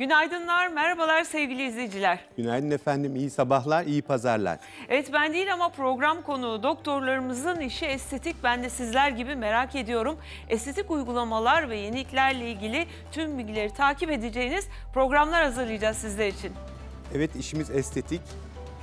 Günaydınlar, merhabalar sevgili izleyiciler. Günaydın efendim, iyi sabahlar, iyi pazarlar. Evet ben değil ama program konuğu doktorlarımızın işi estetik. Ben de sizler gibi merak ediyorum. Estetik uygulamalar ve yeniliklerle ilgili tüm bilgileri takip edeceğiniz programlar hazırlayacağız sizler için. Evet işimiz estetik.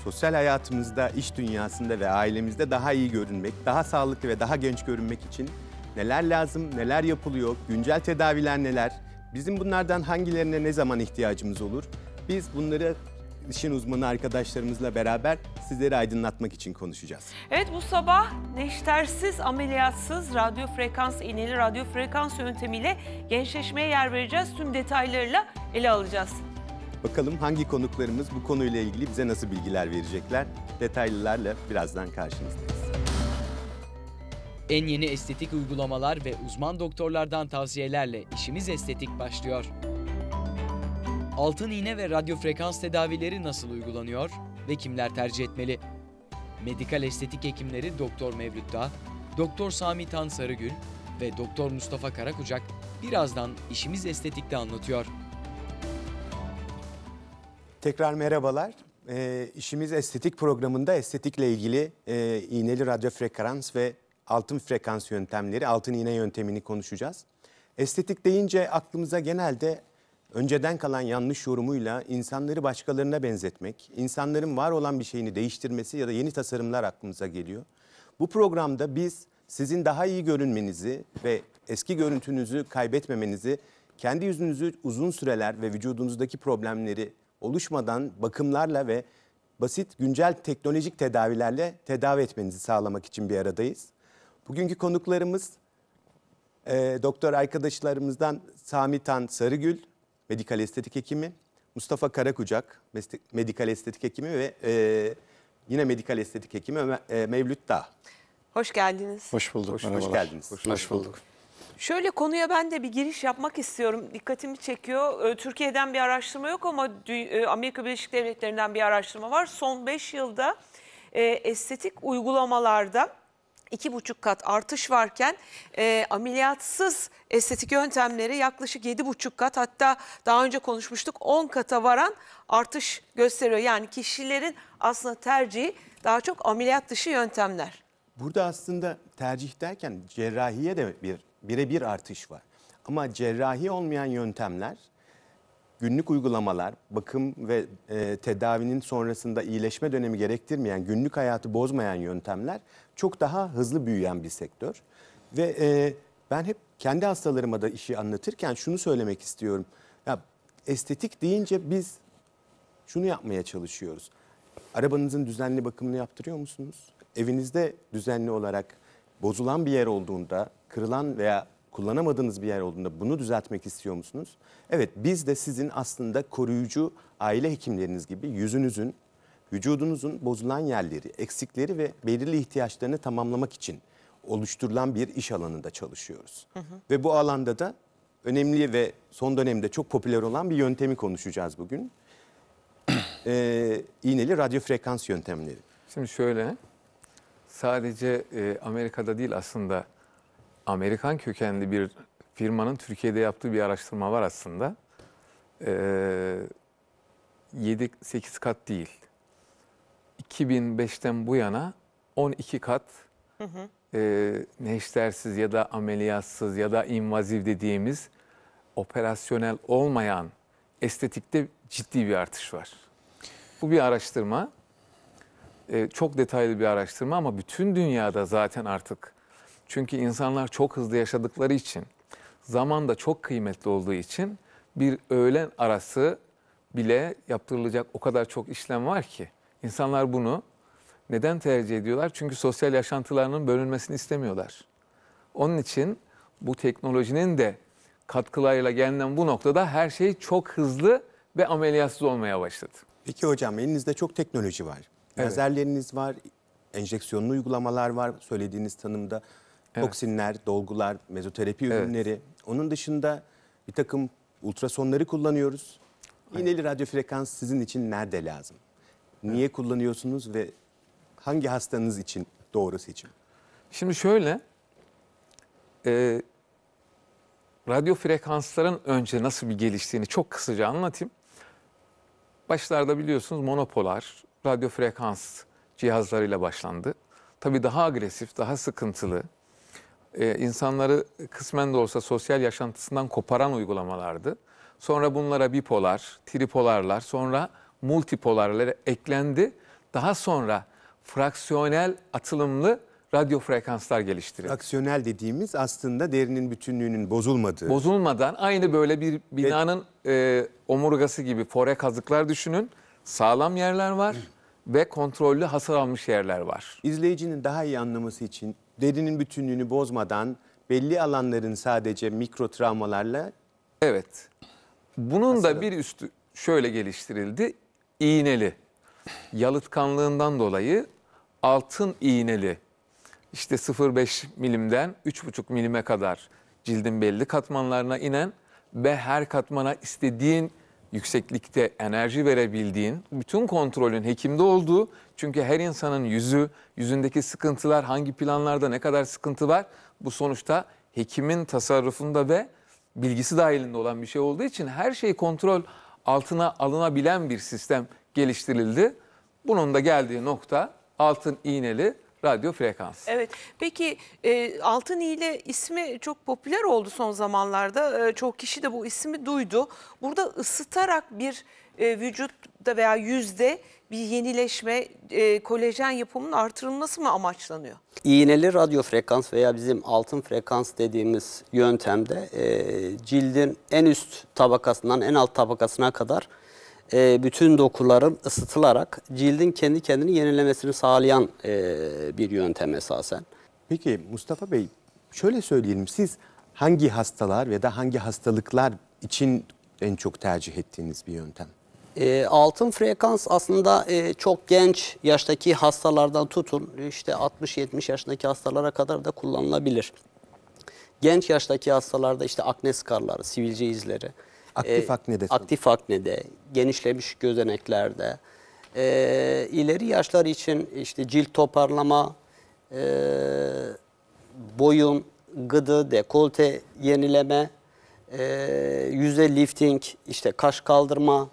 Sosyal hayatımızda, iş dünyasında ve ailemizde daha iyi görünmek, daha sağlıklı ve daha genç görünmek için neler lazım, neler yapılıyor, güncel tedaviler neler, Bizim bunlardan hangilerine ne zaman ihtiyacımız olur? Biz bunları işin uzmanı arkadaşlarımızla beraber sizleri aydınlatmak için konuşacağız. Evet bu sabah neştersiz, ameliyatsız radyo frekans ineli radyo frekans yöntemiyle gençleşmeye yer vereceğiz. Tüm detaylarıyla ele alacağız. Bakalım hangi konuklarımız bu konuyla ilgili bize nasıl bilgiler verecekler? Detaylılarla birazdan karşınızdayız. En yeni estetik uygulamalar ve uzman doktorlardan tavsiyelerle işimiz estetik başlıyor. Altın iğne ve radyofrekans tedavileri nasıl uygulanıyor ve kimler tercih etmeli? Medikal estetik hekimleri Doktor Mevlüt Dağ, Doktor Sami Tan Sarıgül ve Doktor Mustafa Karakucak birazdan işimiz estetikte anlatıyor. Tekrar merhabalar. E, işimiz estetik programında estetikle ilgili e, iğneli radyofrekans ve altın frekans yöntemleri, altın iğne yöntemini konuşacağız. Estetik deyince aklımıza genelde önceden kalan yanlış yorumuyla insanları başkalarına benzetmek, insanların var olan bir şeyini değiştirmesi ya da yeni tasarımlar aklımıza geliyor. Bu programda biz sizin daha iyi görünmenizi ve eski görüntünüzü kaybetmemenizi, kendi yüzünüzü uzun süreler ve vücudunuzdaki problemleri oluşmadan bakımlarla ve basit güncel teknolojik tedavilerle tedavi etmenizi sağlamak için bir aradayız. Bugünkü konuklarımız e, doktor arkadaşlarımızdan Sami Tan Sarıgül, medikal estetik hekimi, Mustafa Karakucak, medikal estetik hekimi ve e, yine medikal estetik hekimi e, Mevlüt Dağ. Hoş geldiniz. Hoş bulduk. Hoş, hoş geldiniz. Hoş, bulduk. Şöyle konuya ben de bir giriş yapmak istiyorum. Dikkatimi çekiyor. Ee, Türkiye'den bir araştırma yok ama e, Amerika Birleşik Devletleri'nden bir araştırma var. Son 5 yılda e, estetik uygulamalarda iki buçuk kat artış varken e, ameliyatsız estetik yöntemleri yaklaşık yedi buçuk kat hatta daha önce konuşmuştuk 10 kata varan artış gösteriyor. Yani kişilerin aslında tercihi daha çok ameliyat dışı yöntemler. Burada aslında tercih derken cerrahiye de bir birebir artış var. Ama cerrahi olmayan yöntemler günlük uygulamalar, bakım ve e, tedavinin sonrasında iyileşme dönemi gerektirmeyen, günlük hayatı bozmayan yöntemler çok daha hızlı büyüyen bir sektör. Ve e, ben hep kendi hastalarıma da işi anlatırken şunu söylemek istiyorum. Ya estetik deyince biz şunu yapmaya çalışıyoruz. Arabanızın düzenli bakımını yaptırıyor musunuz? Evinizde düzenli olarak bozulan bir yer olduğunda, kırılan veya kullanamadığınız bir yer olduğunda bunu düzeltmek istiyor musunuz? Evet biz de sizin aslında koruyucu aile hekimleriniz gibi yüzünüzün vücudunuzun bozulan yerleri, eksikleri ve belirli ihtiyaçlarını tamamlamak için oluşturulan bir iş alanında çalışıyoruz. Hı hı. Ve bu alanda da önemli ve son dönemde çok popüler olan bir yöntemi konuşacağız bugün. ee, iğneli radyo frekans yöntemleri. Şimdi şöyle, sadece e, Amerika'da değil aslında Amerikan kökenli bir firmanın Türkiye'de yaptığı bir araştırma var aslında. Ee, 7-8 kat değil. 2005'ten bu yana 12 kat hı hı. E, neştersiz ya da ameliyatsız ya da invaziv dediğimiz operasyonel olmayan estetikte ciddi bir artış var. Bu bir araştırma. E, çok detaylı bir araştırma ama bütün dünyada zaten artık. Çünkü insanlar çok hızlı yaşadıkları için, zaman da çok kıymetli olduğu için bir öğlen arası bile yaptırılacak o kadar çok işlem var ki. İnsanlar bunu neden tercih ediyorlar? Çünkü sosyal yaşantılarının bölünmesini istemiyorlar. Onun için bu teknolojinin de katkılarıyla gelinen bu noktada her şey çok hızlı ve ameliyatsız olmaya başladı. Peki hocam elinizde çok teknoloji var. Evet. var, enjeksiyonlu uygulamalar var söylediğiniz tanımda. Evet. Toksinler, dolgular, mezoterapi ürünleri. Evet. Onun dışında bir takım ultrasonları kullanıyoruz. İğneli radyo frekans sizin için nerede lazım? Niye kullanıyorsunuz ve hangi hastanız için doğru seçim? Şimdi şöyle, e, radyo frekansların önce nasıl bir geliştiğini çok kısaca anlatayım. Başlarda biliyorsunuz monopolar, radyo frekans cihazlarıyla başlandı. Tabii daha agresif, daha sıkıntılı, e, insanları kısmen de olsa sosyal yaşantısından koparan uygulamalardı. Sonra bunlara bipolar, tripolarlar, sonra multipolarlara eklendi. Daha sonra fraksiyonel atılımlı radyo frekanslar geliştirildi. Fraksiyonel dediğimiz aslında derinin bütünlüğünün bozulmadığı. Bozulmadan aynı böyle bir binanın e, omurgası gibi fore kazıklar düşünün. Sağlam yerler var ve kontrollü hasar almış yerler var. İzleyicinin daha iyi anlaması için derinin bütünlüğünü bozmadan belli alanların sadece mikro travmalarla Evet. Bunun Hasarı. da bir üstü şöyle geliştirildi iğneli yalıtkanlığından dolayı altın iğneli işte 0.5 milimden 3.5 milime kadar cildin belli katmanlarına inen ve her katmana istediğin yükseklikte enerji verebildiğin, bütün kontrolün hekimde olduğu, çünkü her insanın yüzü, yüzündeki sıkıntılar, hangi planlarda ne kadar sıkıntı var, bu sonuçta hekimin tasarrufunda ve bilgisi dahilinde olan bir şey olduğu için her şey kontrol altına alınabilen bir sistem geliştirildi. Bunun da geldiği nokta altın iğneli radyo frekans. Evet. Peki e, Altın İğle ismi çok popüler oldu son zamanlarda. E, çok kişi de bu ismi duydu. Burada ısıtarak bir e, vücutta veya yüzde bir yenileşme, e, kolajen yapımının artırılması mı amaçlanıyor? İğneli radyo frekans veya bizim altın frekans dediğimiz yöntemde e, cildin en üst tabakasından en alt tabakasına kadar e, bütün dokuların ısıtılarak cildin kendi kendini yenilemesini sağlayan e, bir yöntem esasen. Peki Mustafa Bey şöyle söyleyelim siz hangi hastalar ya da hangi hastalıklar için en çok tercih ettiğiniz bir yöntem? E, altın frekans aslında e, çok genç yaştaki hastalardan tutun işte 60-70 yaşındaki hastalara kadar da kullanılabilir. Genç yaştaki hastalarda işte akne skarları, sivilce izleri, aktif e, aknede, aktif aknede, genişlemiş gözeneklerde, e, ileri yaşlar için işte cilt toparlama, e, boyun, gıdı, dekolte yenileme, e, yüze lifting, işte kaş kaldırma,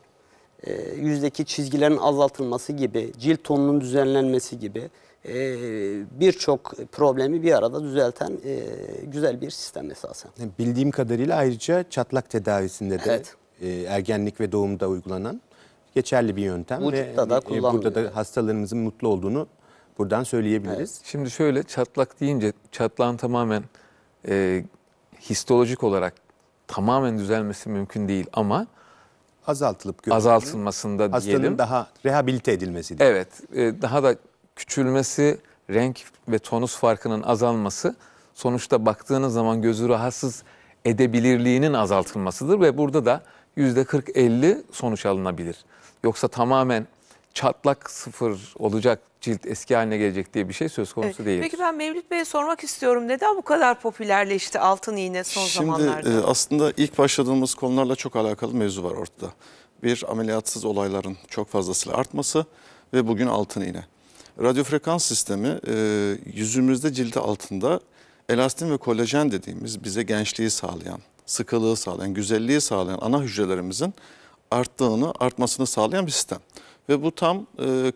e, yüzdeki çizgilerin azaltılması gibi, cilt tonunun düzenlenmesi gibi e, birçok problemi bir arada düzelten e, güzel bir sistem esasen. Bildiğim kadarıyla ayrıca çatlak tedavisinde de evet. ergenlik ve doğumda uygulanan geçerli bir yöntem. Vücutta ve, da burada da hastalarımızın mutlu olduğunu buradan söyleyebiliriz. Evet. Şimdi şöyle çatlak deyince çatlağın tamamen e, histolojik olarak tamamen düzelmesi mümkün değil ama azaltılıp görülmesi, azaltılmasında hastanın diyelim. daha rehabilite edilmesi. Diye. Evet, e, daha da küçülmesi, renk ve tonus farkının azalması sonuçta baktığınız zaman gözü rahatsız edebilirliğinin azaltılmasıdır ve burada da %40-50 sonuç alınabilir. Yoksa tamamen çatlak sıfır olacak cilt eski haline gelecek diye bir şey söz konusu evet. değil. Peki ben Mevlüt Bey'e sormak istiyorum. Neden bu kadar popülerleşti altın iğne son Şimdi, zamanlarda? Şimdi e, aslında ilk başladığımız konularla çok alakalı mevzu var ortada. Bir ameliyatsız olayların çok fazlasıyla artması ve bugün altın iğne. Radyofrekans sistemi e, yüzümüzde cildi altında elastin ve kolajen dediğimiz bize gençliği sağlayan, sıkılığı sağlayan, güzelliği sağlayan ana hücrelerimizin arttığını, artmasını sağlayan bir sistem. Ve bu tam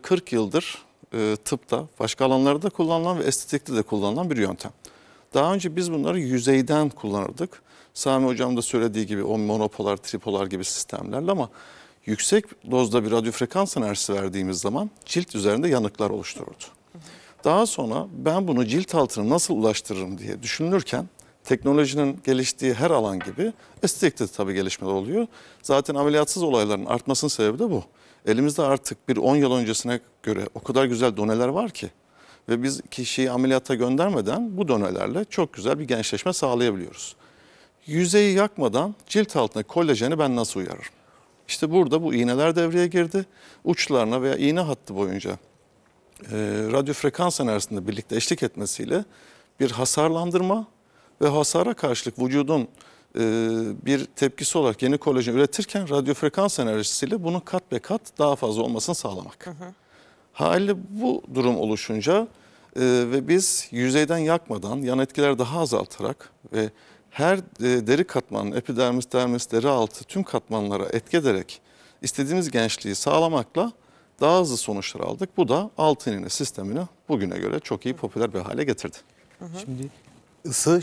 40 e, yıldır e, tıpta, başka alanlarda kullanılan ve estetikte de kullanılan bir yöntem. Daha önce biz bunları yüzeyden kullanırdık. Sami Hocam da söylediği gibi o monopolar, tripolar gibi sistemlerle ama yüksek dozda bir radyo frekans enerjisi verdiğimiz zaman cilt üzerinde yanıklar oluştururdu. Daha sonra ben bunu cilt altına nasıl ulaştırırım diye düşünülürken teknolojinin geliştiği her alan gibi estetikte tabii gelişmeler oluyor. Zaten ameliyatsız olayların artmasının sebebi de bu. Elimizde artık bir 10 yıl öncesine göre o kadar güzel doneler var ki ve biz kişiyi ameliyata göndermeden bu donelerle çok güzel bir gençleşme sağlayabiliyoruz. Yüzeyi yakmadan cilt altına kolajeni ben nasıl uyarırım? İşte burada bu iğneler devreye girdi. Uçlarına veya iğne hattı boyunca e, radyo frekans enerjisinde birlikte eşlik etmesiyle bir hasarlandırma ve hasara karşılık vücudun e, bir tepkisi olarak yeni kolajen üretirken radyo frekans enerjisiyle bunun kat be kat daha fazla olmasını sağlamak. Hı hı. Haliyle bu durum oluşunca e, ve biz yüzeyden yakmadan yan etkileri daha azaltarak ve her e, deri katmanın epidermis, dermis, deri altı tüm katmanlara etki ederek istediğimiz gençliği sağlamakla daha hızlı sonuçlar aldık. Bu da altın iğne sistemini bugüne göre çok iyi popüler bir hale getirdi. Hı hı. Şimdi ısı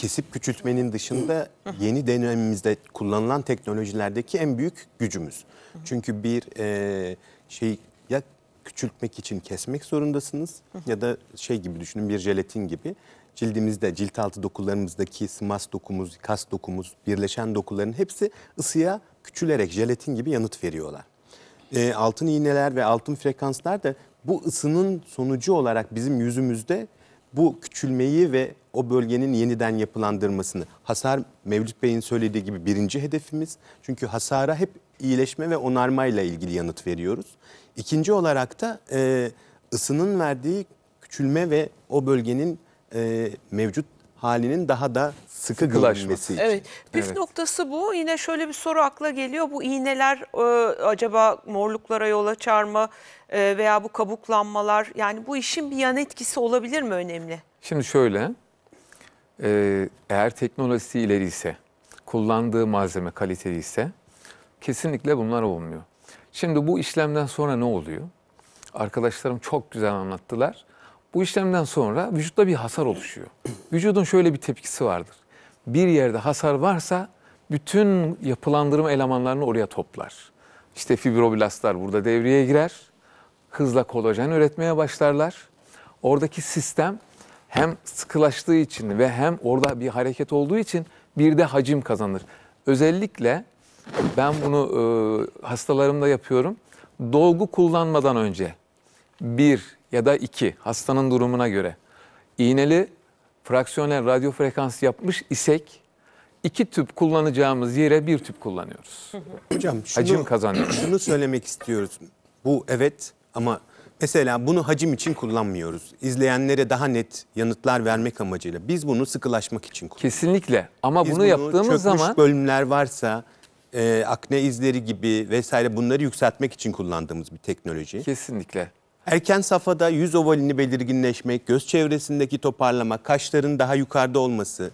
kesip küçültmenin dışında yeni dönemimizde kullanılan teknolojilerdeki en büyük gücümüz. Çünkü bir e, şey ya küçültmek için kesmek zorundasınız ya da şey gibi düşünün bir jelatin gibi cildimizde, cilt altı dokularımızdaki smas dokumuz, kas dokumuz, birleşen dokuların hepsi ısıya küçülerek jelatin gibi yanıt veriyorlar. E, altın iğneler ve altın frekanslar da bu ısının sonucu olarak bizim yüzümüzde bu küçülmeyi ve o bölgenin yeniden yapılandırmasını. Hasar Mevlüt Bey'in söylediği gibi birinci hedefimiz. Çünkü hasara hep iyileşme ve onarmayla ilgili yanıt veriyoruz. İkinci olarak da e, ısının verdiği küçülme ve o bölgenin e, mevcut halinin daha da sıkı görünmesi için. Evet. Püf evet. noktası bu. Yine şöyle bir soru akla geliyor. Bu iğneler e, acaba morluklara yol açar mı e, veya bu kabuklanmalar yani bu işin bir yan etkisi olabilir mi önemli? Şimdi şöyle ee, eğer teknolojisi ileri ise, kullandığı malzeme kaliteli ise kesinlikle bunlar olmuyor. Şimdi bu işlemden sonra ne oluyor? Arkadaşlarım çok güzel anlattılar. Bu işlemden sonra vücutta bir hasar oluşuyor. Vücudun şöyle bir tepkisi vardır. Bir yerde hasar varsa bütün yapılandırma elemanlarını oraya toplar. İşte fibroblastlar burada devreye girer. Hızla kolajen üretmeye başlarlar. Oradaki sistem hem sıkılaştığı için ve hem orada bir hareket olduğu için bir de hacim kazanır. Özellikle ben bunu e, hastalarımda yapıyorum. Dolgu kullanmadan önce bir ya da iki hastanın durumuna göre iğneli fraksiyonel radyo frekans yapmış isek iki tüp kullanacağımız yere bir tüp kullanıyoruz. Hocam şunu, hacim kazanıyoruz. Şunu söylemek istiyoruz. Bu evet ama Mesela bunu hacim için kullanmıyoruz. İzleyenlere daha net yanıtlar vermek amacıyla. Biz bunu sıkılaşmak için kullanıyoruz. Kesinlikle ama Biz bunu, bunu yaptığımız zaman... bölümler varsa e, akne izleri gibi vesaire bunları yükseltmek için kullandığımız bir teknoloji. Kesinlikle. Erken safhada yüz ovalini belirginleşmek, göz çevresindeki toparlama, kaşların daha yukarıda olması,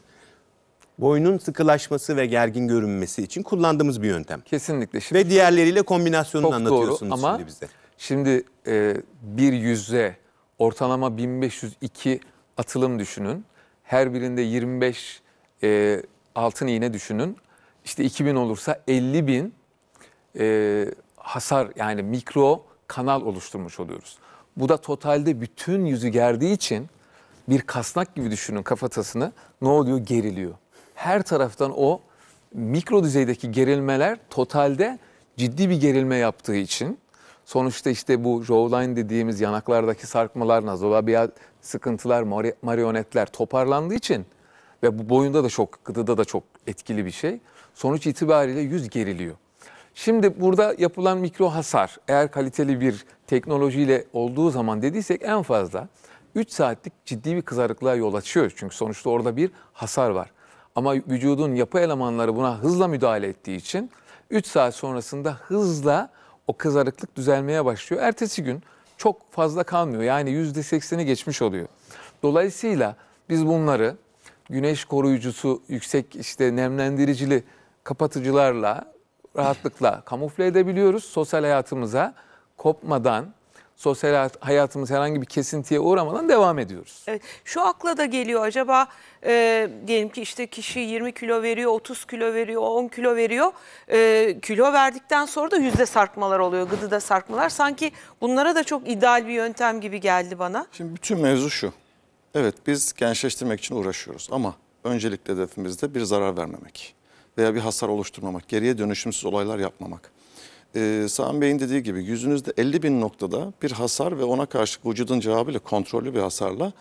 boynun sıkılaşması ve gergin görünmesi için kullandığımız bir yöntem. Kesinlikle. Şimdi ve diğerleriyle kombinasyonunu anlatıyorsunuz doğru, ama şimdi bize. Şimdi e, bir yüze ortalama 1502 atılım düşünün. Her birinde 25 e, altın iğne düşünün. İşte 2000 olursa 50 bin e, hasar yani mikro kanal oluşturmuş oluyoruz. Bu da totalde bütün yüzü gerdiği için bir kasnak gibi düşünün kafatasını ne oluyor geriliyor. Her taraftan o mikro düzeydeki gerilmeler totalde ciddi bir gerilme yaptığı için Sonuçta işte bu jawline dediğimiz yanaklardaki sarkmalar, nazolabial sıkıntılar, marionetler toparlandığı için ve bu boyunda da çok, gıdıda da çok etkili bir şey. Sonuç itibariyle yüz geriliyor. Şimdi burada yapılan mikro hasar eğer kaliteli bir teknolojiyle olduğu zaman dediysek en fazla 3 saatlik ciddi bir kızarıklığa yol açıyor. Çünkü sonuçta orada bir hasar var. Ama vücudun yapı elemanları buna hızla müdahale ettiği için 3 saat sonrasında hızla o kızarıklık düzelmeye başlıyor. Ertesi gün çok fazla kalmıyor. Yani yüzde %80'i geçmiş oluyor. Dolayısıyla biz bunları güneş koruyucusu, yüksek işte nemlendiricili kapatıcılarla rahatlıkla kamufle edebiliyoruz. Sosyal hayatımıza kopmadan sosyal hayatımız herhangi bir kesintiye uğramadan devam ediyoruz. Evet, şu akla da geliyor acaba e, diyelim ki işte kişi 20 kilo veriyor, 30 kilo veriyor, 10 kilo veriyor. E, kilo verdikten sonra da yüzde sarkmalar oluyor, gıdıda sarkmalar. Sanki bunlara da çok ideal bir yöntem gibi geldi bana. Şimdi bütün mevzu şu. Evet biz gençleştirmek için uğraşıyoruz ama hedefimiz de bir zarar vermemek veya bir hasar oluşturmamak, geriye dönüşümsüz olaylar yapmamak e, Sami Bey'in dediği gibi yüzünüzde 50 bin noktada bir hasar ve ona karşı vücudun cevabıyla kontrollü bir hasarla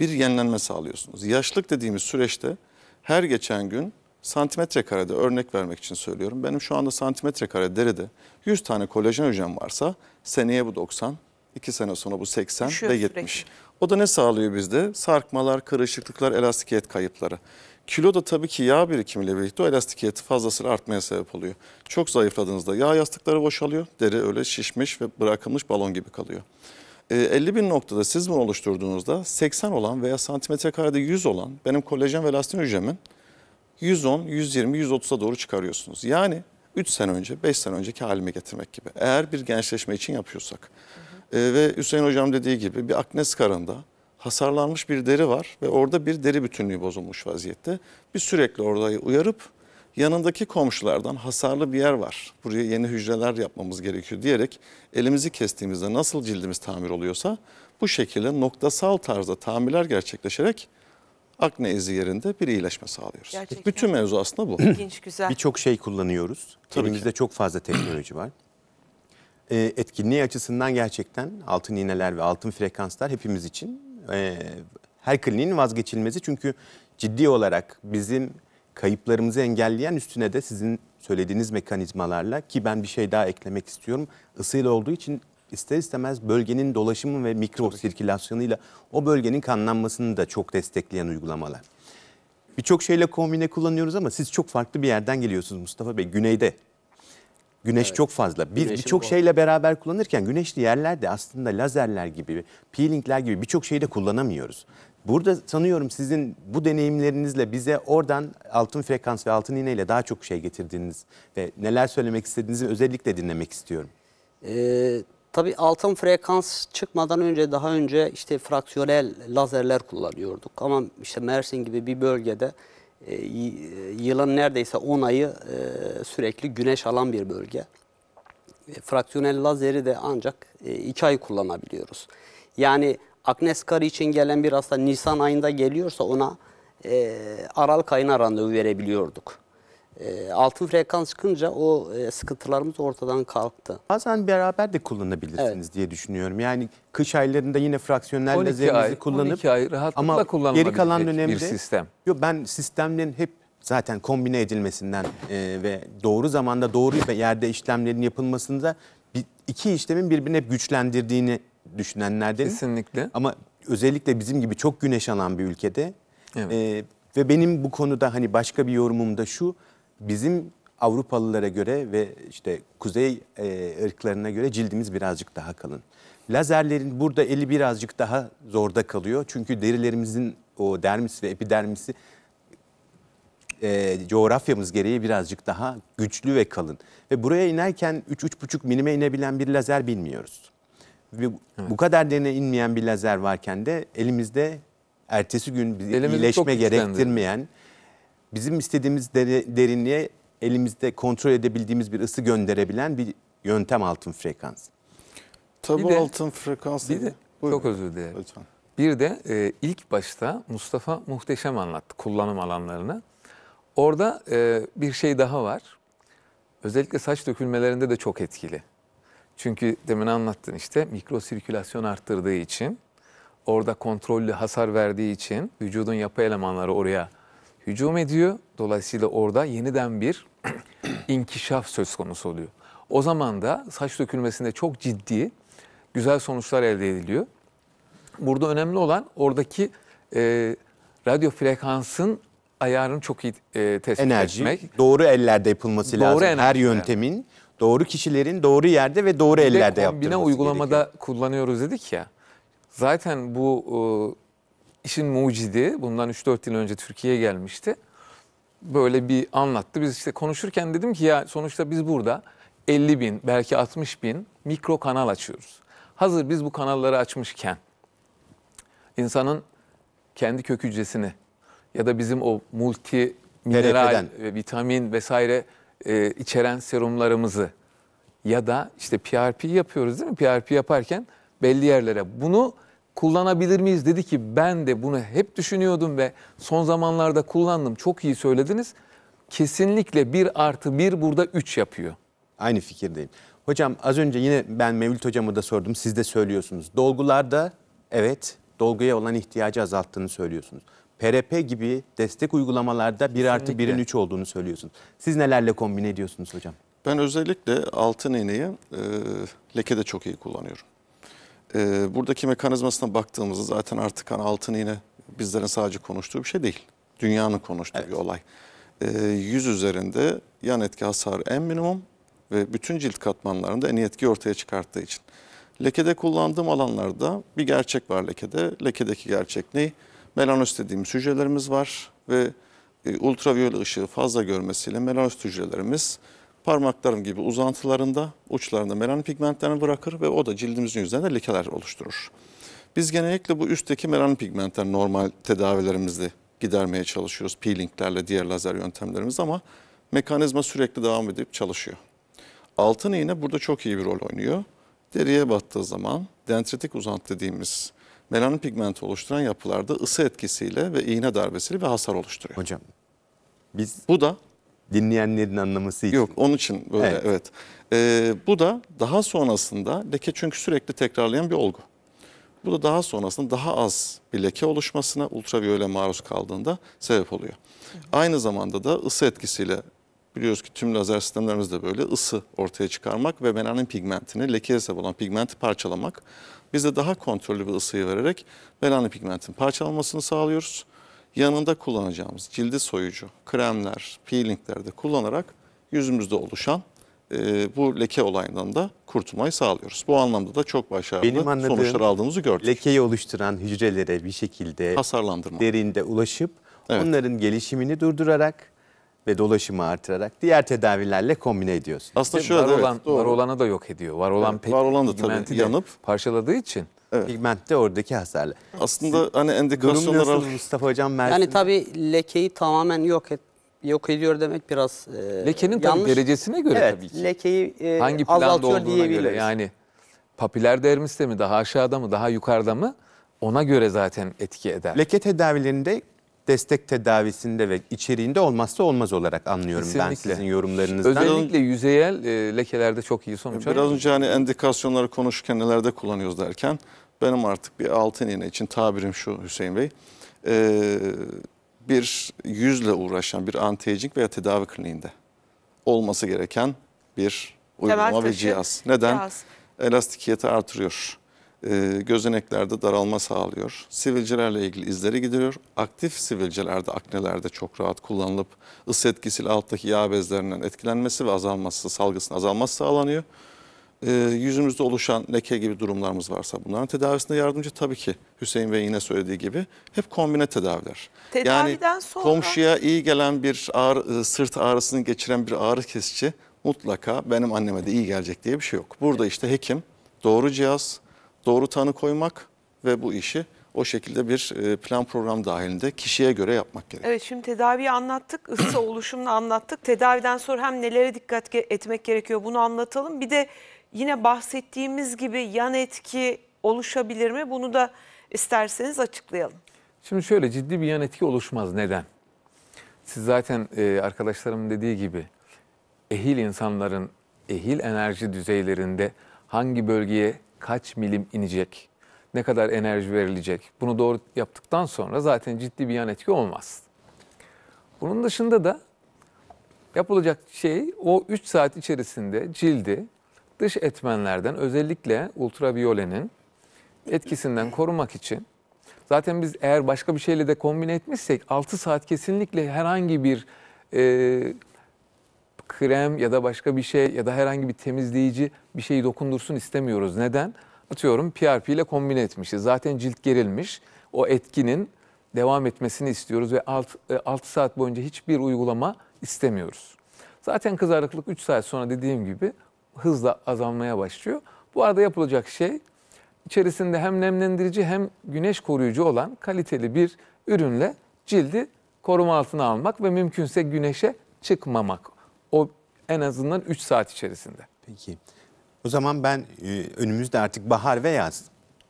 bir yenilenme sağlıyorsunuz. Yaşlık dediğimiz süreçte her geçen gün santimetre karede örnek vermek için söylüyorum. Benim şu anda santimetre kare derede 100 tane kolajen hücrem varsa seneye bu 90, 2 sene sonra bu 80 Düşüyor ve 70. Sürekli. O da ne sağlıyor bizde? Sarkmalar, kırışıklıklar, elastikiyet kayıpları. Kilo da tabii ki yağ birikimiyle birlikte o elastikiyeti fazlasıyla artmaya sebep oluyor. Çok zayıfladığınızda yağ yastıkları boşalıyor. Deri öyle şişmiş ve bırakılmış balon gibi kalıyor. E, 50 bin noktada siz bunu oluşturduğunuzda 80 olan veya santimetre karede 100 olan benim kolajen ve elastin hücremin 110, 120, 130'a doğru çıkarıyorsunuz. Yani 3 sene önce, 5 sene önceki halime getirmek gibi. Eğer bir gençleşme için yapıyorsak. Hı hı. E, ve Hüseyin Hocam dediği gibi bir akne skarında hasarlanmış bir deri var ve orada bir deri bütünlüğü bozulmuş vaziyette. Biz sürekli orayı uyarıp yanındaki komşulardan hasarlı bir yer var. Buraya yeni hücreler yapmamız gerekiyor diyerek elimizi kestiğimizde nasıl cildimiz tamir oluyorsa bu şekilde noktasal tarzda tamirler gerçekleşerek akne izi yerinde bir iyileşme sağlıyoruz. Gerçekten. Bütün mevzu aslında bu. İlginç, güzel. Birçok şey kullanıyoruz. Tabii Elimizde ki. çok fazla teknoloji var. Ee, etkinliği açısından gerçekten altın iğneler ve altın frekanslar hepimiz için e, her kliniğin vazgeçilmezi. Çünkü ciddi olarak bizim kayıplarımızı engelleyen üstüne de sizin söylediğiniz mekanizmalarla ki ben bir şey daha eklemek istiyorum. Isıyla olduğu için ister istemez bölgenin dolaşımı ve mikro sirkülasyonuyla o bölgenin kanlanmasını da çok destekleyen uygulamalar. Birçok şeyle kombine kullanıyoruz ama siz çok farklı bir yerden geliyorsunuz Mustafa Bey. Güneyde Güneş evet. çok fazla. Biz birçok şeyle beraber kullanırken güneşli yerlerde aslında lazerler gibi, peelingler gibi birçok şeyi de kullanamıyoruz. Burada sanıyorum sizin bu deneyimlerinizle bize oradan altın frekans ve altın iğneyle daha çok şey getirdiğiniz ve neler söylemek istediğinizi özellikle dinlemek istiyorum. Ee, tabii altın frekans çıkmadan önce daha önce işte fraksiyonel lazerler kullanıyorduk. Ama işte Mersin gibi bir bölgede e, yılın neredeyse 10 ayı e, sürekli güneş alan bir bölge. E, fraksiyonel lazeri de ancak 2 e, ay kullanabiliyoruz. Yani aknes karı için gelen bir hasta Nisan ayında geliyorsa ona e, Aralık ayına randevu verebiliyorduk. E, altın frekans çıkınca o e, sıkıntılarımız ortadan kalktı. Bazen beraber de kullanabilirsiniz evet. diye düşünüyorum. Yani kış aylarında yine fraksiyonel lazerinizi kullanıp 12 ay rahatlıkla ama geri kalan dönemde, bir sistem. Yo, ben sistemlerin hep zaten kombine edilmesinden e, ve doğru zamanda doğru yerde işlemlerin yapılmasında bir, iki işlemin birbirine hep güçlendirdiğini düşünenlerden. Kesinlikle. Ama özellikle bizim gibi çok güneş alan bir ülkede evet. e, ve benim bu konuda hani başka bir yorumum da şu bizim Avrupalılara göre ve işte kuzey e, ırklarına göre cildimiz birazcık daha kalın. Lazerlerin burada eli birazcık daha zorda kalıyor. Çünkü derilerimizin o dermis ve epidermisi e, coğrafyamız gereği birazcık daha güçlü ve kalın. Ve buraya inerken 3-3,5 milime inebilen bir lazer bilmiyoruz. Ve evet. Bu kadar derine inmeyen bir lazer varken de elimizde ertesi gün bir iyileşme gerektirmeyen... Güçlendi bizim istediğimiz derinliğe elimizde kontrol edebildiğimiz bir ısı gönderebilen bir yöntem altın frekans. Tabii altın frekans. Bir de, Çok özür dilerim. Lütfen. Bir de e, ilk başta Mustafa muhteşem anlattı kullanım alanlarını. Orada e, bir şey daha var. Özellikle saç dökülmelerinde de çok etkili. Çünkü demin anlattın işte mikrosirkülasyon arttırdığı için, orada kontrollü hasar verdiği için vücudun yapı elemanları oraya hücum ediyor. Dolayısıyla orada yeniden bir inkişaf söz konusu oluyor. O zaman da saç dökülmesinde çok ciddi güzel sonuçlar elde ediliyor. Burada önemli olan oradaki e, radyo frekansın ayarını çok iyi e, tespit Enerji, etmek. Doğru ellerde yapılması doğru lazım. Her yöntemin doğru kişilerin doğru yerde ve doğru Bir ellerde yapılması. gerekiyor. Kombine uygulamada kullanıyoruz dedik ya. Zaten bu e, işin mucidi bundan 3-4 yıl önce Türkiye'ye gelmişti. Böyle bir anlattı. Biz işte konuşurken dedim ki ya sonuçta biz burada 50 bin belki 60 bin mikro kanal açıyoruz. Hazır biz bu kanalları açmışken insanın kendi kök hücresini ya da bizim o multi mineral, ve vitamin vesaire e, içeren serumlarımızı ya da işte PRP yapıyoruz değil mi? PRP yaparken belli yerlere bunu kullanabilir miyiz? Dedi ki ben de bunu hep düşünüyordum ve son zamanlarda kullandım. Çok iyi söylediniz. Kesinlikle bir artı bir burada üç yapıyor. Aynı fikirdeyim. Hocam az önce yine ben Mevlüt hocamı da sordum. Siz de söylüyorsunuz. Dolgularda evet dolguya olan ihtiyacı azalttığını söylüyorsunuz. PRP gibi destek uygulamalarda bir artı birin üç olduğunu söylüyorsunuz. Siz nelerle kombine ediyorsunuz hocam? Ben özellikle altın iğneyi e, lekede çok iyi kullanıyorum. E, buradaki mekanizmasına baktığımızda zaten artık hani altın yine bizlerin sadece konuştuğu bir şey değil. Dünyanın konuştuğu evet. bir olay. E, ee, 100 üzerinde yan etki hasarı en minimum ve bütün cilt katmanlarında en iyi etkiyi ortaya çıkarttığı için. Lekede kullandığım alanlarda bir gerçek var lekede. Lekedeki gerçek ne? Melanos dediğimiz hücrelerimiz var ve e, ultraviyole ışığı fazla görmesiyle melanost hücrelerimiz parmaklarım gibi uzantılarında, uçlarında melanin pigmentlerini bırakır ve o da cildimizin yüzünde lekeler oluşturur. Biz genellikle bu üstteki melanin pigmentlerini normal tedavilerimizde gidermeye çalışıyoruz. Peelinglerle, diğer lazer yöntemlerimiz ama mekanizma sürekli devam edip çalışıyor. Altın iğne burada çok iyi bir rol oynuyor. Deriye battığı zaman dendritik uzantı dediğimiz melanin pigmenti oluşturan yapılarda ısı etkisiyle ve iğne darbesiyle bir hasar oluşturuyor. Hocam biz bu da dinleyenlerin anlaması için. Yok onun için böyle evet. evet. Ee, bu da daha sonrasında leke çünkü sürekli tekrarlayan bir olgu. Bu da daha sonrasında daha az bir leke oluşmasına ultraviyole maruz kaldığında sebep oluyor. Aynı zamanda da ısı etkisiyle biliyoruz ki tüm lazer sistemlerimiz de böyle ısı ortaya çıkarmak ve melanin pigmentini lekeye sebep olan pigmenti parçalamak. Biz de daha kontrollü bir ısıyı vererek melanin pigmentin parçalanmasını sağlıyoruz yanında kullanacağımız cildi soyucu, kremler, peelinglerde kullanarak yüzümüzde oluşan e, bu leke olayından da kurtulmayı sağlıyoruz. Bu anlamda da çok başarılı Benim anladığım, sonuçlar aldığımızı gördük. Lekeyi oluşturan hücrelere bir şekilde hasarlandırma derinde ulaşıp evet. onların gelişimini durdurarak ve dolaşımı artırarak diğer tedavilerle kombine ediyorsun. Aslında şöyle var, olan, doğru. var olanı da yok ediyor. Var olan evet, pek var olan da tabii yanıp parçaladığı için Evet. Pigment oradaki hasarlı. Aslında Siz, hani endikasyon olarak... Durum Mustafa Hocam Mersin? Yani tabii lekeyi tamamen yok et, yok ediyor demek biraz e, Lekenin yanlış. derecesine göre evet, tabii ki. lekeyi e, Hangi planda olduğuna göre yani papiler dermiste mi daha aşağıda mı daha yukarıda mı ona göre zaten etki eder. Leke tedavilerinde destek tedavisinde ve içeriğinde olmazsa olmaz olarak anlıyorum Kesinlikle. ben sizin yorumlarınızdan. Özellikle yüzeyel e, lekelerde çok iyi sonuç alıyor. Biraz önce hani endikasyonları konuşurken nelerde kullanıyoruz derken benim artık bir altın iğne için tabirim şu Hüseyin Bey. Ee, bir yüzle uğraşan bir anti-aging veya tedavi kliniğinde olması gereken bir uygulama ve cihaz. Neden? Cihaz. Elastikiyeti artırıyor e, gözeneklerde daralma sağlıyor. Sivilcelerle ilgili izleri gideriyor. Aktif sivilcelerde, aknelerde çok rahat kullanılıp ısı etkisiyle alttaki yağ bezlerinden etkilenmesi ve azalması, salgısının azalması sağlanıyor. E, yüzümüzde oluşan leke gibi durumlarımız varsa bunların tedavisinde yardımcı tabii ki Hüseyin Bey yine söylediği gibi hep kombine tedaviler. Tedaviden yani sonra... komşuya iyi gelen bir ağrı, e, sırt ağrısını geçiren bir ağrı kesici mutlaka benim anneme de iyi gelecek diye bir şey yok. Burada işte hekim doğru cihaz, doğru tanı koymak ve bu işi o şekilde bir e, plan program dahilinde kişiye göre yapmak gerekiyor. Evet şimdi tedaviyi anlattık, ısı oluşumunu anlattık. Tedaviden sonra hem nelere dikkat etmek gerekiyor bunu anlatalım. Bir de yine bahsettiğimiz gibi yan etki oluşabilir mi? Bunu da isterseniz açıklayalım. Şimdi şöyle ciddi bir yan etki oluşmaz. Neden? Siz zaten e, arkadaşlarımın dediği gibi ehil insanların ehil enerji düzeylerinde hangi bölgeye kaç milim inecek, ne kadar enerji verilecek bunu doğru yaptıktan sonra zaten ciddi bir yan etki olmaz. Bunun dışında da yapılacak şey o 3 saat içerisinde cildi dış etmenlerden özellikle ultraviyolenin etkisinden korumak için zaten biz eğer başka bir şeyle de kombine etmişsek 6 saat kesinlikle herhangi bir e, krem ya da başka bir şey ya da herhangi bir temizleyici bir şeyi dokundursun istemiyoruz. Neden? Atıyorum PRP ile kombine etmişiz. Zaten cilt gerilmiş. O etkinin devam etmesini istiyoruz ve 6, 6 e, saat boyunca hiçbir uygulama istemiyoruz. Zaten kızarıklık 3 saat sonra dediğim gibi hızla azalmaya başlıyor. Bu arada yapılacak şey içerisinde hem nemlendirici hem güneş koruyucu olan kaliteli bir ürünle cildi koruma altına almak ve mümkünse güneşe çıkmamak o en azından 3 saat içerisinde. Peki. O zaman ben e, önümüzde artık bahar ve yaz.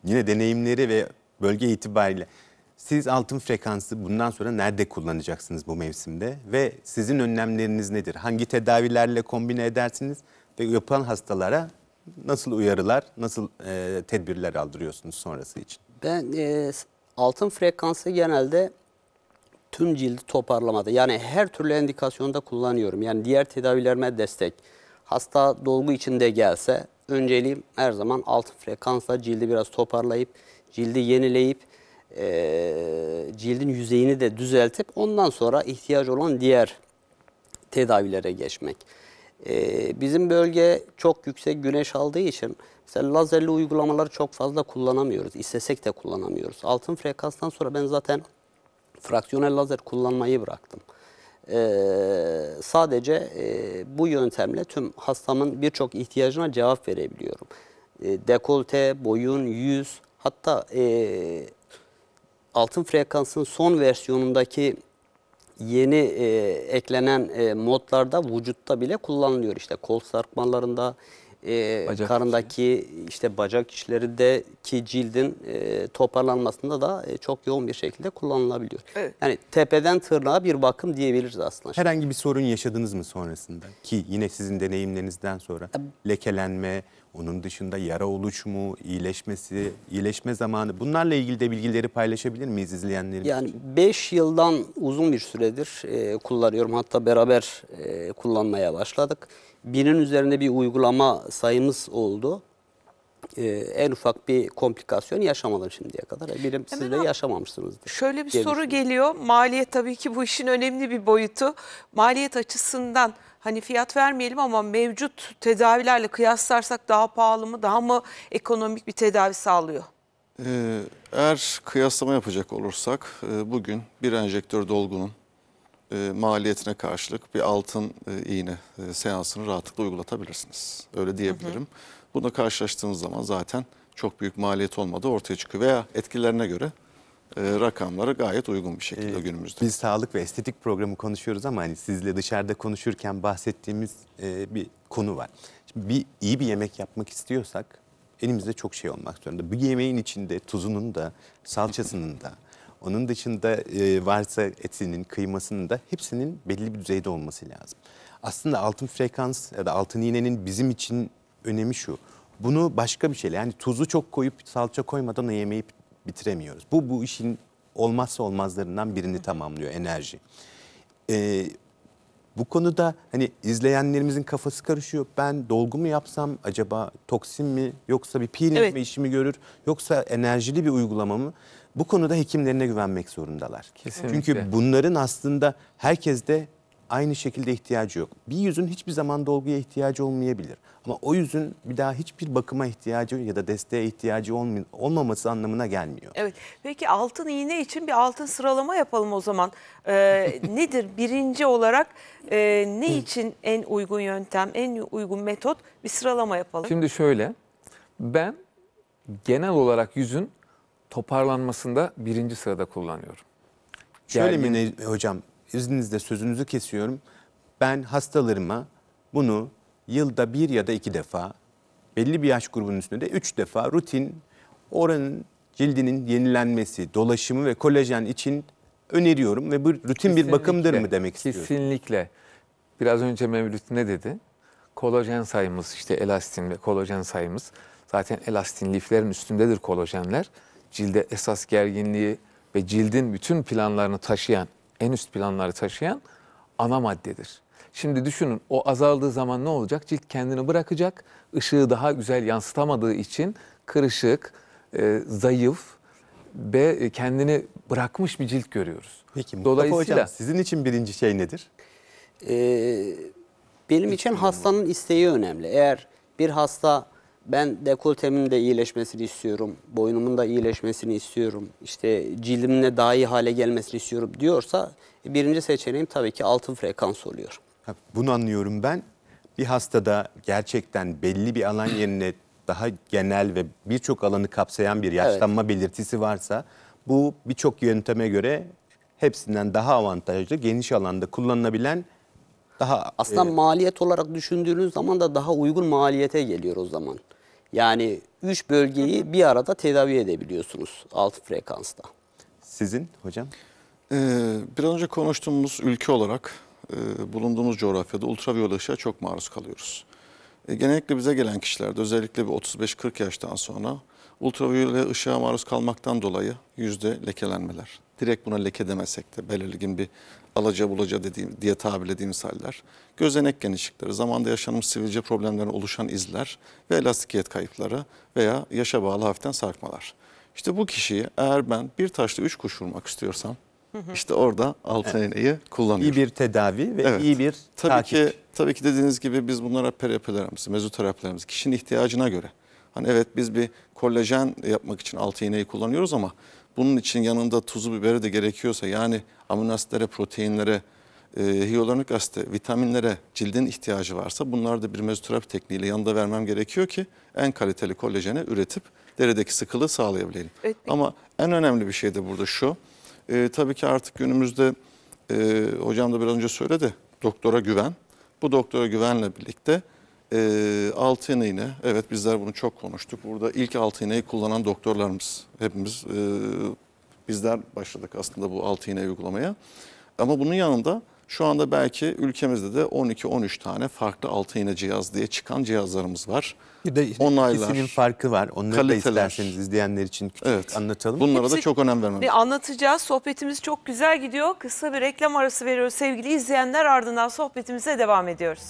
Yine deneyimleri ve bölge itibariyle siz altın frekansı bundan sonra nerede kullanacaksınız bu mevsimde ve sizin önlemleriniz nedir? Hangi tedavilerle kombine edersiniz ve yapılan hastalara nasıl uyarılar, nasıl e, tedbirler aldırıyorsunuz sonrası için? Ben e, altın frekansı genelde tüm cildi toparlamadı. yani her türlü endikasyonda kullanıyorum. Yani diğer tedavilerime destek. Hasta dolgu içinde gelse önceliğim her zaman altın frekansla cildi biraz toparlayıp, cildi yenileyip, e, cildin yüzeyini de düzeltip ondan sonra ihtiyaç olan diğer tedavilere geçmek. E, bizim bölge çok yüksek güneş aldığı için mesela lazerli uygulamaları çok fazla kullanamıyoruz. İstesek de kullanamıyoruz. Altın frekanstan sonra ben zaten Fraksiyonel lazer kullanmayı bıraktım. Ee, sadece e, bu yöntemle tüm hastamın birçok ihtiyacına cevap verebiliyorum. E, dekolte, boyun, yüz, hatta e, altın frekansın son versiyonundaki yeni e, eklenen e, modlarda vücutta bile kullanılıyor. İşte kol sarkmalarında, e, karındaki içi. işte bacak de ki cildin e, toparlanmasında da e, çok yoğun bir şekilde kullanılabiliyor. Evet. Yani tepeden tırnağa bir bakım diyebiliriz aslında. Herhangi bir sorun yaşadınız mı sonrasında? Ki yine sizin deneyimlerinizden sonra lekelenme, onun dışında yara oluşumu, iyileşmesi, iyileşme zamanı bunlarla ilgili de bilgileri paylaşabilir miyiz izleyenlerimiz yani için? Yani 5 yıldan uzun bir süredir e, kullanıyorum. Hatta beraber e, kullanmaya başladık binin üzerinde bir uygulama sayımız oldu. Ee, en ufak bir komplikasyon yaşamadım şimdiye kadar. Eminim siz de yaşamamışsınızdır. Şöyle bir soru geliyor. Maliyet tabii ki bu işin önemli bir boyutu. Maliyet açısından hani fiyat vermeyelim ama mevcut tedavilerle kıyaslarsak daha pahalı mı, daha mı ekonomik bir tedavi sağlıyor? Ee, eğer kıyaslama yapacak olursak e, bugün bir enjektör dolgunun e, maliyetine karşılık bir altın e, iğne e, seansını rahatlıkla uygulatabilirsiniz. Öyle diyebilirim. Hı hı. Bunu karşılaştığınız zaman zaten çok büyük maliyet olmadığı ortaya çıkıyor veya etkilerine göre e, rakamları gayet uygun bir şekilde ee, günümüzde. Biz sağlık ve estetik programı konuşuyoruz ama hani sizle dışarıda konuşurken bahsettiğimiz e, bir konu var. Şimdi bir iyi bir yemek yapmak istiyorsak elimizde çok şey olmak zorunda. Bu yemeğin içinde tuzunun da salçasının da onun dışında e, varsa etinin, kıymasının da hepsinin belli bir düzeyde olması lazım. Aslında altın frekans ya da altın iğnenin bizim için önemi şu. Bunu başka bir şeyle yani tuzu çok koyup salça koymadan o yemeği bitiremiyoruz. Bu bu işin olmazsa olmazlarından birini tamamlıyor enerji. Ee, bu konuda hani izleyenlerimizin kafası karışıyor. Ben dolgu mu yapsam acaba toksin mi yoksa bir peeling evet. mi işimi görür yoksa enerjili bir uygulama mı? Bu konuda hekimlerine güvenmek zorundalar. Kesinlikle. Çünkü bunların aslında herkeste aynı şekilde ihtiyacı yok. Bir yüzün hiçbir zaman dolguya ihtiyacı olmayabilir. Ama o yüzün bir daha hiçbir bakıma ihtiyacı ya da desteğe ihtiyacı olmaması anlamına gelmiyor. Evet. Peki altın iğne için bir altın sıralama yapalım o zaman. Ee, nedir birinci olarak e, ne için en uygun yöntem, en uygun metot bir sıralama yapalım. Şimdi şöyle ben genel olarak yüzün toparlanmasında birinci sırada kullanıyorum. Şöyle Gergin... mi hocam? İzninizle sözünüzü kesiyorum. Ben hastalarıma bunu yılda bir ya da iki defa belli bir yaş grubunun üstünde de üç defa rutin oranın cildinin yenilenmesi, dolaşımı ve kolajen için öneriyorum ve bu rutin kesinlikle, bir bakımdır mı demek istiyorum? Kesinlikle. Biraz önce Mevlüt ne dedi? Kolajen sayımız işte elastin ve kolajen sayımız. Zaten elastin liflerin üstündedir kolajenler cilde esas gerginliği ve cildin bütün planlarını taşıyan, en üst planları taşıyan ana maddedir. Şimdi düşünün o azaldığı zaman ne olacak? Cilt kendini bırakacak, ışığı daha güzel yansıtamadığı için kırışık, e, zayıf ve kendini bırakmış bir cilt görüyoruz. Peki Mustafa Dolayısıyla, Hocam sizin için birinci şey nedir? E, benim için hastanın isteği önemli. Eğer bir hasta ben dekoltemin de iyileşmesini istiyorum, boynumun da iyileşmesini istiyorum, işte cildimle daha iyi hale gelmesini istiyorum diyorsa e, birinci seçeneğim tabii ki altın frekans oluyor. Bunu anlıyorum ben. Bir hastada gerçekten belli bir alan yerine daha genel ve birçok alanı kapsayan bir yaşlanma evet. belirtisi varsa bu birçok yönteme göre hepsinden daha avantajlı, geniş alanda kullanılabilen daha aslında e, maliyet olarak düşündüğünüz zaman da daha uygun maliyete geliyor o zaman. Yani 3 bölgeyi bir arada tedavi edebiliyorsunuz alt frekansta. Sizin hocam? Ee, bir önce konuştuğumuz ülke olarak e, bulunduğumuz coğrafyada ultraviyole ışığa çok maruz kalıyoruz. E, genellikle bize gelen kişilerde özellikle bir 35-40 yaştan sonra ultraviyole ışığa maruz kalmaktan dolayı yüzde lekelenmeler. Direkt buna leke demesek de belirgin bir alaca bulaca dediğim, diye tabir ettiğimiz haller. Gözenek genişlikleri, zamanda yaşanmış sivilce problemlerine oluşan izler ve elastikiyet kayıpları veya yaşa bağlı hafiften sarkmalar. İşte bu kişiyi eğer ben bir taşla üç kuş vurmak istiyorsam işte orada altın evet. kullanıyorum. İyi bir tedavi ve evet. iyi bir tabii takip. Ki, tabii ki dediğiniz gibi biz bunlara periapülerimizi, mezoterapilerimiz, kişinin ihtiyacına göre Hani evet biz bir kolajen yapmak için altı iğneyi kullanıyoruz ama bunun için yanında tuzu biberi de gerekiyorsa yani amino asitlere, proteinlere, e, hyaluronik asite, vitaminlere cildin ihtiyacı varsa bunları da bir mezoterapi tekniğiyle yanında vermem gerekiyor ki en kaliteli kolajeni üretip deredeki sıkılığı sağlayabilelim. Evet. Ama en önemli bir şey de burada şu. E, tabii ki artık günümüzde e, hocam da biraz önce söyledi doktora güven. Bu doktora güvenle birlikte e, altı iğne evet bizler bunu çok konuştuk. Burada ilk altı iğneyi kullanan doktorlarımız hepimiz e, bizler başladık aslında bu altı iğne uygulamaya. Ama bunun yanında şu anda belki ülkemizde de 12-13 tane farklı altı iğne cihaz diye çıkan cihazlarımız var. Bir de Onaylar, ikisinin farkı var. Onları kaliteler. da isterseniz izleyenler için küçük evet. anlatalım. Bunlara Hepsi, da çok önem vermemiz. Bir anlatacağız. Sohbetimiz çok güzel gidiyor. Kısa bir reklam arası veriyoruz sevgili izleyenler. Ardından sohbetimize devam ediyoruz.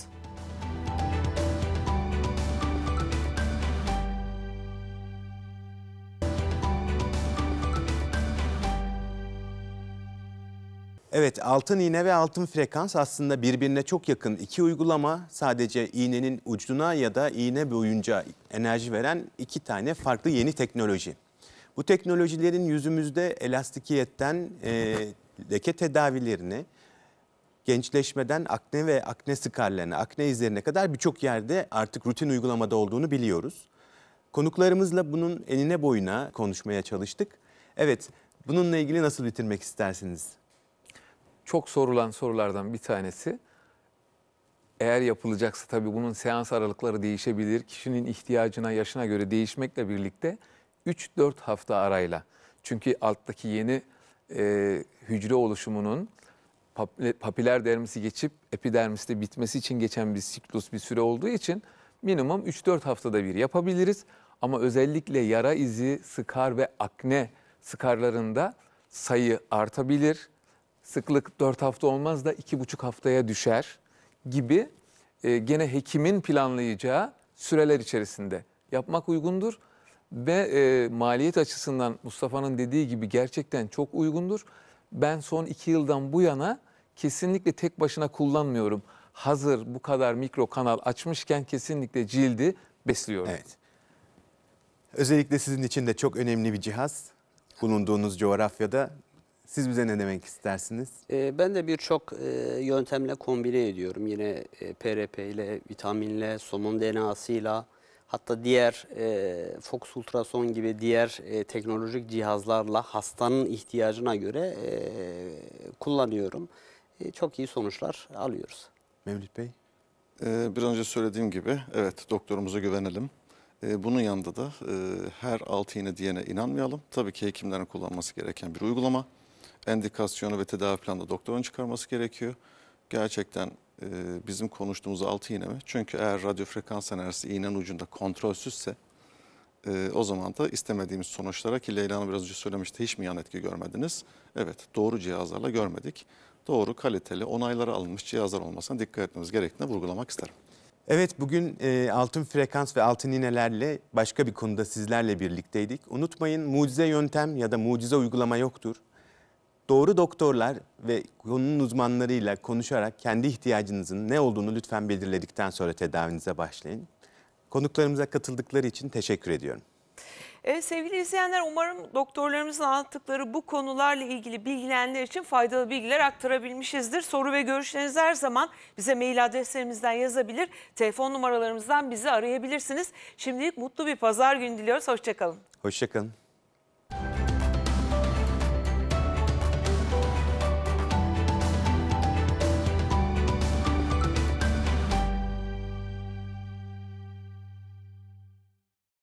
Evet altın iğne ve altın frekans aslında birbirine çok yakın iki uygulama. Sadece iğnenin ucuna ya da iğne boyunca enerji veren iki tane farklı yeni teknoloji. Bu teknolojilerin yüzümüzde elastikiyetten e, leke tedavilerini, gençleşmeden akne ve akne skarlarına, akne izlerine kadar birçok yerde artık rutin uygulamada olduğunu biliyoruz. Konuklarımızla bunun enine boyuna konuşmaya çalıştık. Evet, bununla ilgili nasıl bitirmek istersiniz? çok sorulan sorulardan bir tanesi. Eğer yapılacaksa tabii bunun seans aralıkları değişebilir. Kişinin ihtiyacına, yaşına göre değişmekle birlikte 3-4 hafta arayla. Çünkü alttaki yeni e, hücre oluşumunun papiler dermisi geçip epidermiste bitmesi için geçen bir siklus bir süre olduğu için minimum 3-4 haftada bir yapabiliriz. Ama özellikle yara izi, sıkar ve akne sıkarlarında sayı artabilir sıklık 4 hafta olmaz da 2,5 haftaya düşer gibi e, gene hekimin planlayacağı süreler içerisinde yapmak uygundur. Ve e, maliyet açısından Mustafa'nın dediği gibi gerçekten çok uygundur. Ben son 2 yıldan bu yana kesinlikle tek başına kullanmıyorum. Hazır bu kadar mikro kanal açmışken kesinlikle cildi besliyorum. Evet. Özellikle sizin için de çok önemli bir cihaz bulunduğunuz coğrafyada siz bize ne demek istersiniz? E, ben de birçok e, yöntemle kombine ediyorum. Yine e, PRP ile, vitaminle, somun DNA'sıyla hatta diğer e, Fox ultrason gibi diğer e, teknolojik cihazlarla hastanın ihtiyacına göre e, kullanıyorum. E, çok iyi sonuçlar alıyoruz. Mevlüt Bey? Ee, bir önce söylediğim gibi evet doktorumuza güvenelim. Ee, bunun yanında da e, her altı iğne diyene inanmayalım. Tabii ki hekimlerin kullanması gereken bir uygulama endikasyonu ve tedavi planında doktorun çıkarması gerekiyor. Gerçekten e, bizim konuştuğumuz altı iğne mi? Çünkü eğer radyofrekans enerjisi iğnenin ucunda kontrolsüzse e, o zaman da istemediğimiz sonuçlara ki Leyla Hanım biraz önce söylemişti hiç mi yan etki görmediniz? Evet doğru cihazlarla görmedik. Doğru kaliteli onaylara alınmış cihazlar olmasına dikkat etmemiz gerektiğini vurgulamak isterim. Evet bugün e, altın frekans ve altın iğnelerle başka bir konuda sizlerle birlikteydik. Unutmayın mucize yöntem ya da mucize uygulama yoktur. Doğru doktorlar ve konunun uzmanlarıyla konuşarak kendi ihtiyacınızın ne olduğunu lütfen belirledikten sonra tedavinize başlayın. Konuklarımıza katıldıkları için teşekkür ediyorum. Evet, sevgili izleyenler umarım doktorlarımızın anlattıkları bu konularla ilgili bilgilenler için faydalı bilgiler aktarabilmişizdir. Soru ve görüşleriniz her zaman bize mail adreslerimizden yazabilir, telefon numaralarımızdan bizi arayabilirsiniz. Şimdilik mutlu bir pazar günü diliyoruz. Hoşçakalın. Hoşçakalın.